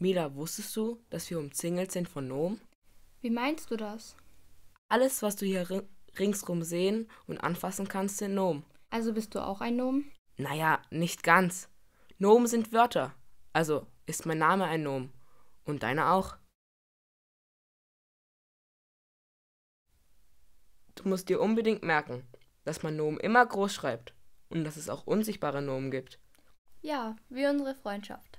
Mila, wusstest du, dass wir umzingelt sind von Nomen? Wie meinst du das? Alles, was du hier ringsrum sehen und anfassen kannst, sind Nomen. Also bist du auch ein Nomen? Naja, nicht ganz. Nomen sind Wörter. Also ist mein Name ein Nomen. Und deiner auch. Du musst dir unbedingt merken, dass man Nomen immer groß schreibt und dass es auch unsichtbare Nomen gibt. Ja, wie unsere Freundschaft.